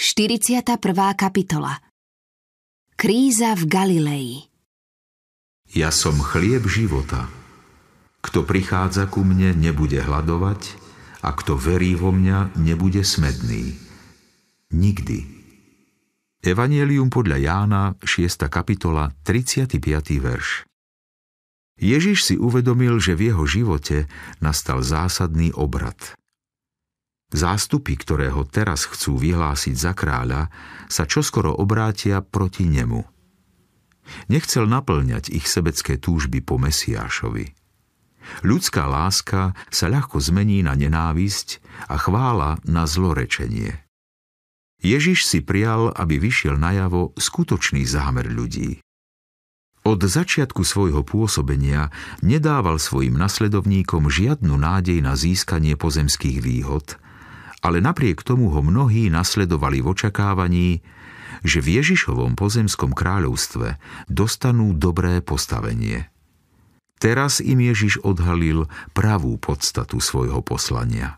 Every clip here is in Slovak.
41. kapitola Kríza v Galilei Ja som chlieb života. Kto prichádza ku mne, nebude hľadovať a kto verí vo mňa, nebude smedný. Nikdy. Evangelium podľa Jána, 6. kapitola, 35. verš. Ježiš si uvedomil, že v jeho živote nastal zásadný obrad – Zástupy, ktoré ho teraz chcú vyhlásiť za kráľa, sa čoskoro obrátia proti nemu. Nechcel naplňať ich sebecké túžby po Mesiášovi. Ľudská láska sa ľahko zmení na nenávisť a chvála na zlorečenie. Ježiš si prial, aby vyšiel najavo skutočný zámer ľudí. Od začiatku svojho pôsobenia nedával svojim nasledovníkom žiadnu nádej na získanie pozemských výhod ale napriek tomu ho mnohí nasledovali v očakávaní, že v Ježišovom pozemskom kráľovstve dostanú dobré postavenie. Teraz im Ježiš odhalil pravú podstatu svojho poslania.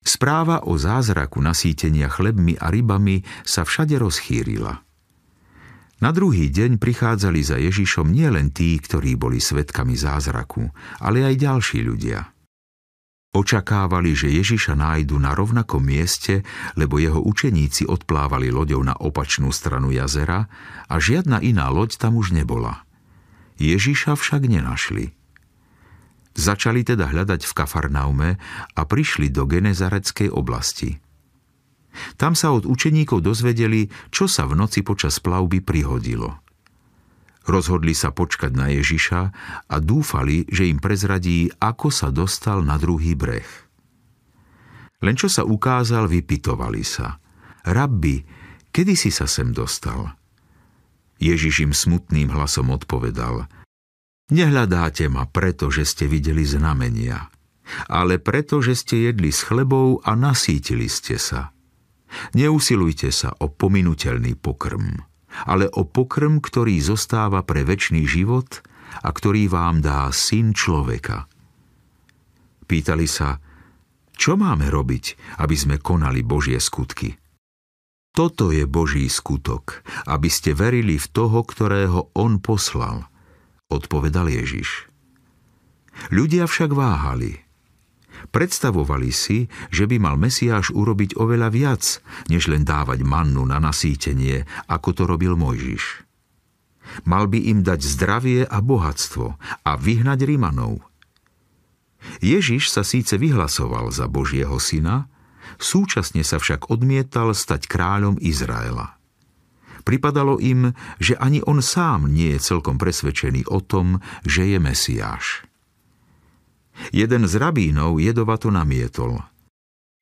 Správa o zázraku nasýtenia chlebmi a rybami sa všade rozchýrila. Na druhý deň prichádzali za Ježišom nielen tí, ktorí boli svetkami zázraku, ale aj ďalší ľudia – Očakávali, že Ježiša nájdu na rovnakom mieste, lebo jeho učeníci odplávali loďou na opačnú stranu jazera a žiadna iná loď tam už nebola. Ježiša však nenašli. Začali teda hľadať v Kafarnaume a prišli do Genezareckej oblasti. Tam sa od učeníkov dozvedeli, čo sa v noci počas plavby prihodilo – Rozhodli sa počkať na Ježiša a dúfali, že im prezradí, ako sa dostal na druhý breh. Len čo sa ukázal, vypitovali sa. Rabbi, kedy si sa sem dostal? Ježiš im smutným hlasom odpovedal. Nehľadáte ma preto, že ste videli znamenia, ale preto, že ste jedli s chlebou a nasítili ste sa. Neusilujte sa o pominutelný pokrm ale o pokrm, ktorý zostáva pre väčší život a ktorý vám dá syn človeka. Pýtali sa, čo máme robiť, aby sme konali Božie skutky? Toto je Boží skutok, aby ste verili v toho, ktorého On poslal, odpovedal Ježiš. Ľudia však váhali – Predstavovali si, že by mal Mesiáš urobiť oveľa viac, než len dávať mannu na nasítenie, ako to robil Mojžiš. Mal by im dať zdravie a bohatstvo a vyhnať Rimanov. Ježiš sa síce vyhlasoval za Božieho syna, súčasne sa však odmietal stať kráľom Izraela. Pripadalo im, že ani on sám nie je celkom presvedčený o tom, že je Mesiáš. Jeden z rabínov jedovato namietol.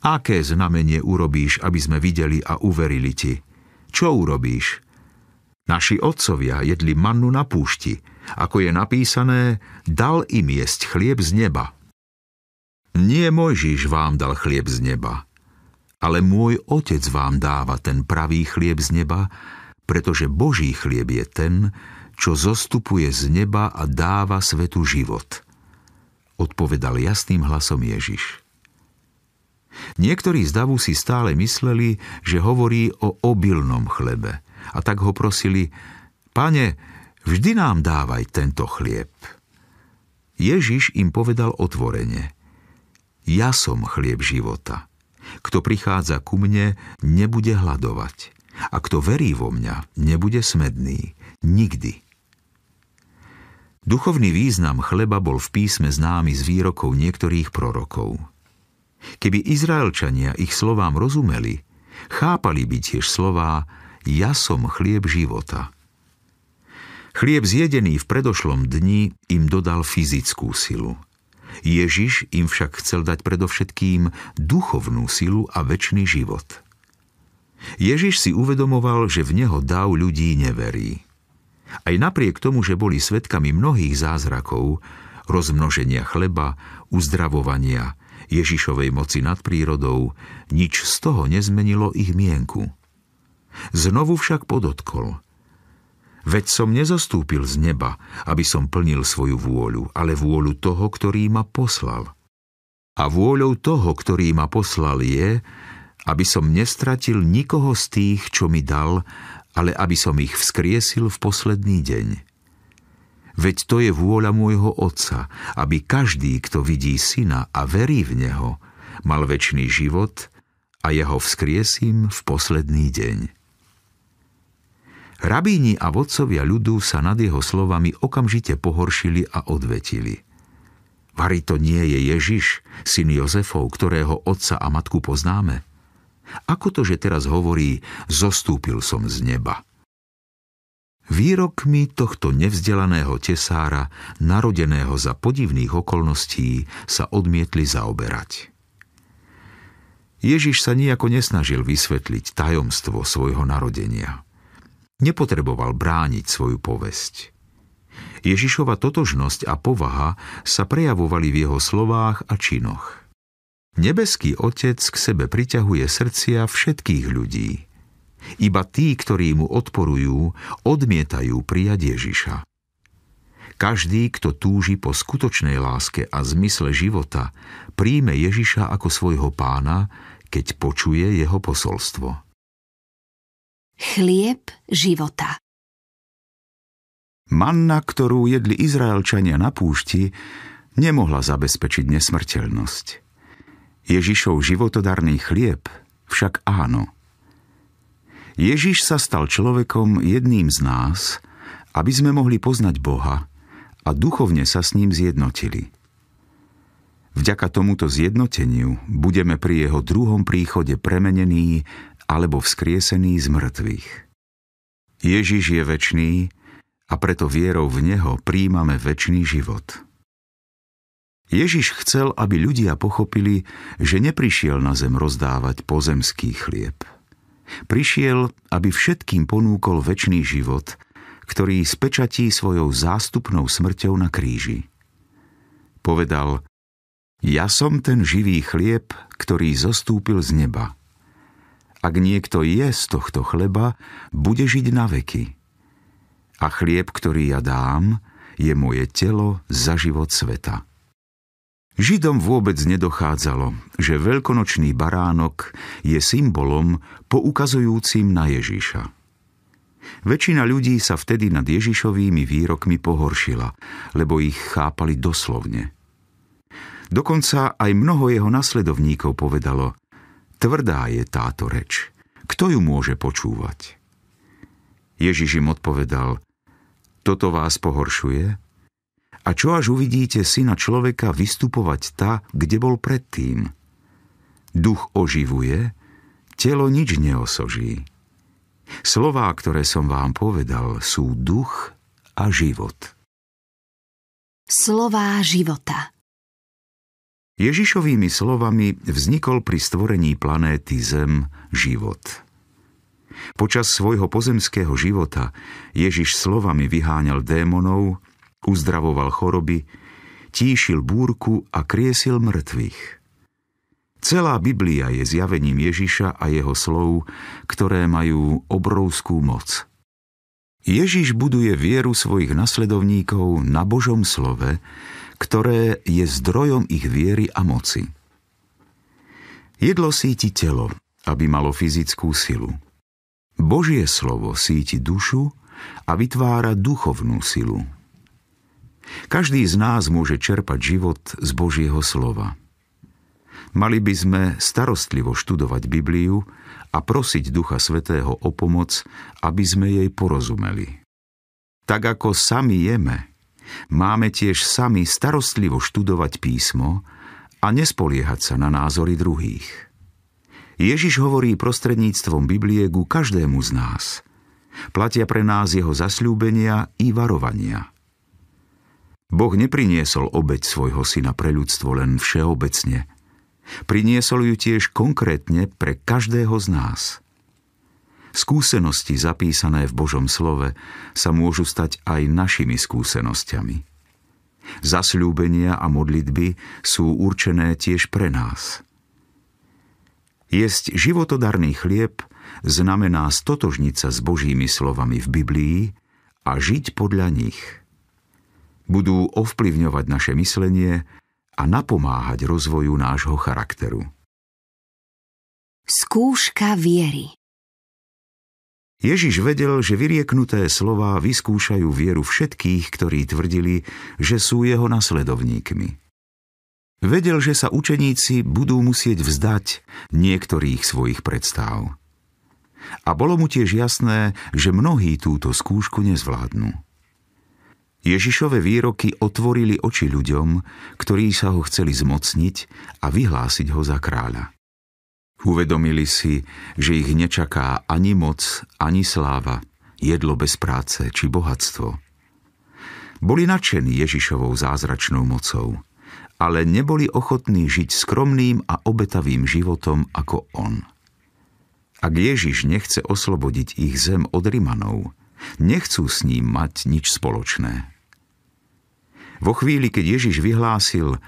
Aké znamenie urobíš, aby sme videli a uverili ti? Čo urobíš? Naši otcovia jedli mannu na púšti, ako je napísané, dal im jesť chlieb z neba. Nie Mojžiš vám dal chlieb z neba, ale môj otec vám dáva ten pravý chlieb z neba, pretože Boží chlieb je ten, čo zostupuje z neba a dáva svetu život odpovedal jasným hlasom Ježiš. Niektorí z davu si stále mysleli, že hovorí o obilnom chlebe a tak ho prosili, pane, vždy nám dávaj tento chlieb. Ježiš im povedal otvorene, ja som chlieb života. Kto prichádza ku mne, nebude hľadovať. A kto verí vo mňa, nebude smedný. Nikdy. Duchovný význam chleba bol v písme známy z výrokov niektorých prorokov. Keby Izraelčania ich slovám rozumeli, chápali by tiež slová Ja som chlieb života. Chlieb zjedený v predošlom dni im dodal fyzickú silu. Ježiš im však chcel dať predovšetkým duchovnú silu a väčší život. Ježiš si uvedomoval, že v neho dáv ľudí neverí. Aj napriek tomu, že boli svetkami mnohých zázrakov, rozmnoženia chleba, uzdravovania, Ježišovej moci nad prírodou, nič z toho nezmenilo ich mienku. Znovu však podotkol. Veď som nezostúpil z neba, aby som plnil svoju vôľu, ale vôľu toho, ktorý ma poslal. A vôľou toho, ktorý ma poslal je, aby som nestratil nikoho z tých, čo mi dal, ale aby som ich vzkriesil v posledný deň. Veď to je vôľa môjho Otca, aby každý, kto vidí Syna a verí v Neho, mal väčší život a jeho vzkriesím v posledný deň. Rabíni a vodcovia ľudu sa nad jeho slovami okamžite pohoršili a odvetili. Vari to nie je Ježiš, syn Jozefov, ktorého otca a matku poznáme – ako to, že teraz hovorí, zostúpil som z neba? Výrokmi tohto nevzdelaného tesára, narodeného za podivných okolností, sa odmietli zaoberať. Ježiš sa nejako nesnažil vysvetliť tajomstvo svojho narodenia. Nepotreboval brániť svoju povesť. Ježišova totožnosť a povaha sa prejavovali v jeho slovách a činoch. Nebeský Otec k sebe priťahuje srdcia všetkých ľudí. Iba tí, ktorí mu odporujú, odmietajú prijať Ježiša. Každý, kto túži po skutočnej láske a zmysle života, príjme Ježiša ako svojho pána, keď počuje jeho posolstvo. Chlieb života Manna, ktorú jedli Izraelčania na púšti, nemohla zabezpečiť nesmrteľnosť. Ježišov životodarný chlieb však áno. Ježiš sa stal človekom jedným z nás, aby sme mohli poznať Boha a duchovne sa s ním zjednotili. Vďaka tomuto zjednoteniu budeme pri jeho druhom príchode premenení alebo vzkriesení z mŕtvych. Ježiš je väčný a preto vierou v neho príjmame večný život. Ježiš chcel, aby ľudia pochopili, že neprišiel na zem rozdávať pozemský chlieb. Prišiel, aby všetkým ponúkol väčší život, ktorý spečatí svojou zástupnou smrťou na kríži. Povedal, ja som ten živý chlieb, ktorý zostúpil z neba. Ak niekto je z tohto chleba, bude žiť na veky. A chlieb, ktorý ja dám, je moje telo za život sveta. Židom vôbec nedochádzalo, že veľkonočný baránok je symbolom poukazujúcim na Ježiša. Väčšina ľudí sa vtedy nad Ježišovými výrokmi pohoršila, lebo ich chápali doslovne. Dokonca aj mnoho jeho nasledovníkov povedalo, tvrdá je táto reč, kto ju môže počúvať? Ježiš im odpovedal, toto vás pohoršuje? A čo až uvidíte syna človeka vystupovať tá, kde bol predtým? Duch oživuje, telo nič neosoží. Slová, ktoré som vám povedal, sú duch a život. Slová života Ježišovými slovami vznikol pri stvorení planéty Zem život. Počas svojho pozemského života Ježiš slovami vyháňal démonov, uzdravoval choroby, tíšil búrku a kriesil mŕtvych. Celá Biblia je zjavením Ježiša a jeho slov, ktoré majú obrovskú moc. Ježiš buduje vieru svojich nasledovníkov na Božom slove, ktoré je zdrojom ich viery a moci. Jedlo síti telo, aby malo fyzickú silu. Božie slovo síti dušu a vytvára duchovnú silu, každý z nás môže čerpať život z Božieho slova. Mali by sme starostlivo študovať Bibliu a prosiť Ducha Svetého o pomoc, aby sme jej porozumeli. Tak ako sami jeme, máme tiež sami starostlivo študovať písmo a nespoliehať sa na názory druhých. Ježiš hovorí prostredníctvom Biblie ku každému z nás. Platia pre nás jeho zasľúbenia i varovania – Boh nepriniesol obeď svojho syna pre ľudstvo len všeobecne. Priniesol ju tiež konkrétne pre každého z nás. Skúsenosti zapísané v Božom slove sa môžu stať aj našimi skúsenosťami. Zasľúbenia a modlitby sú určené tiež pre nás. Jesť životodarný chlieb znamená stotožniť sa s Božími slovami v Biblii a žiť podľa nich – budú ovplyvňovať naše myslenie a napomáhať rozvoju nášho charakteru. Skúška viery Ježiš vedel, že vyrieknuté slová vyskúšajú vieru všetkých, ktorí tvrdili, že sú jeho nasledovníkmi. Vedel, že sa učeníci budú musieť vzdať niektorých svojich predstáv. A bolo mu tiež jasné, že mnohí túto skúšku nezvládnu. Ježišove výroky otvorili oči ľuďom, ktorí sa ho chceli zmocniť a vyhlásiť ho za kráľa. Uvedomili si, že ich nečaká ani moc, ani sláva, jedlo bez práce či bohatstvo. Boli nadšení Ježišovou zázračnou mocou, ale neboli ochotní žiť skromným a obetavým životom ako on. Ak Ježiš nechce oslobodiť ich zem od Rimanov, nechcú s ním mať nič spoločné. Vo chvíli, keď Ježiš vyhlásil,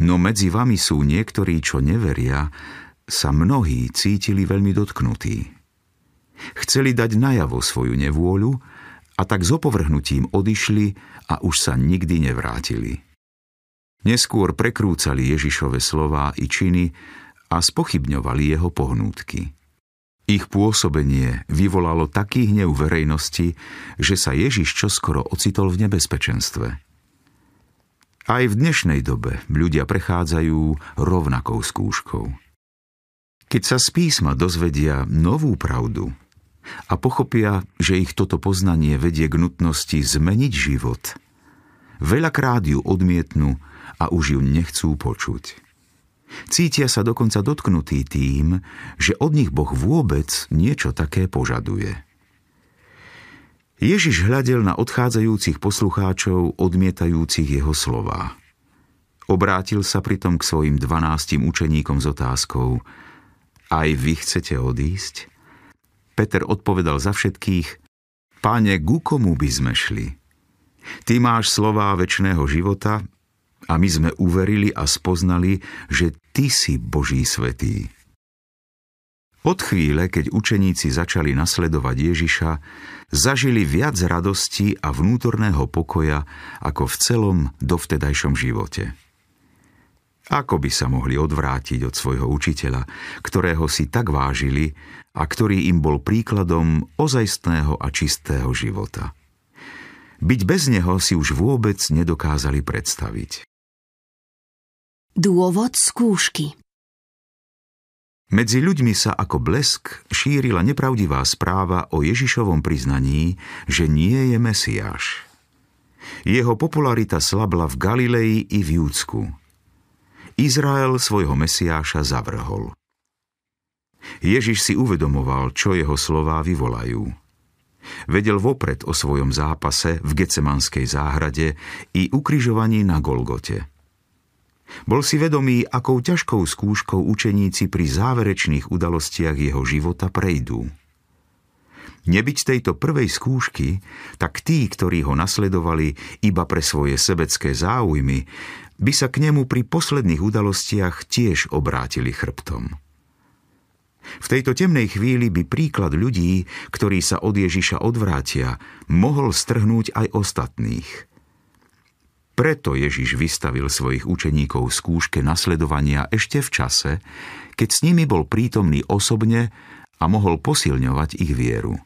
no medzi vami sú niektorí, čo neveria, sa mnohí cítili veľmi dotknutí. Chceli dať najavo svoju nevôľu a tak s opovrhnutím odišli a už sa nikdy nevrátili. Neskôr prekrúcali Ježišove slová i činy a spochybňovali jeho pohnútky. Ich pôsobenie vyvolalo taký hnev verejnosti, že sa Ježiš čoskoro ocitol v nebezpečenstve – aj v dnešnej dobe ľudia prechádzajú rovnakou skúškou. Keď sa z písma dozvedia novú pravdu a pochopia, že ich toto poznanie vedie k nutnosti zmeniť život, veľakrát ju odmietnú a už ju nechcú počuť. Cítia sa dokonca dotknutí tým, že od nich Boh vôbec niečo také požaduje. Ježiš hľadel na odchádzajúcich poslucháčov, odmietajúcich jeho slová. Obrátil sa pritom k svojim dvanáctim učeníkom s otázkou Aj vy chcete odísť? Peter odpovedal za všetkých Pane, ku komu by sme šli? Ty máš slová väčšného života a my sme uverili a spoznali, že Ty si Boží svetý. Od chvíle, keď učeníci začali nasledovať Ježiša, zažili viac radosti a vnútorného pokoja ako v celom dovtedajšom živote. Ako by sa mohli odvrátiť od svojho učiteľa, ktorého si tak vážili a ktorý im bol príkladom ozajstného a čistého života. Byť bez neho si už vôbec nedokázali predstaviť. Dôvod skúšky medzi ľuďmi sa ako blesk šírila nepravdivá správa o Ježišovom priznaní, že nie je Mesiáš. Jeho popularita slabla v Galilei i v Júdsku. Izrael svojho Mesiáša zavrhol. Ježiš si uvedomoval, čo jeho slová vyvolajú. Vedel vopred o svojom zápase v Gecemanskej záhrade i ukrižovaní na Golgote – bol si vedomý, akou ťažkou skúškou učeníci pri záverečných udalostiach jeho života prejdú. Nebyť tejto prvej skúšky, tak tí, ktorí ho nasledovali iba pre svoje sebecké záujmy, by sa k nemu pri posledných udalostiach tiež obrátili chrbtom. V tejto temnej chvíli by príklad ľudí, ktorí sa od Ježiša odvrátia, mohol strhnúť aj ostatných – preto Ježiš vystavil svojich učeníkov skúške nasledovania ešte v čase, keď s nimi bol prítomný osobne a mohol posilňovať ich vieru.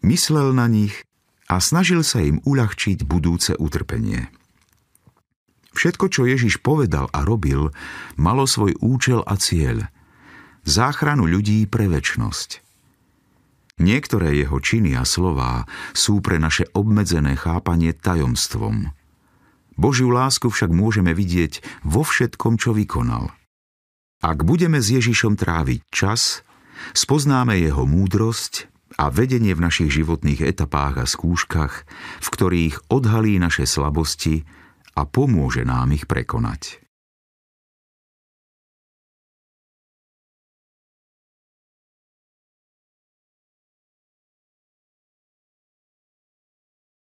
Myslel na nich a snažil sa im uľahčiť budúce utrpenie. Všetko, čo Ježiš povedal a robil, malo svoj účel a cieľ – záchranu ľudí pre väčnosť. Niektoré jeho činy a slová sú pre naše obmedzené chápanie tajomstvom – Božiu lásku však môžeme vidieť vo všetkom, čo vykonal. Ak budeme s Ježišom tráviť čas, spoznáme jeho múdrosť a vedenie v našich životných etapách a skúškach, v ktorých odhalí naše slabosti a pomôže nám ich prekonať.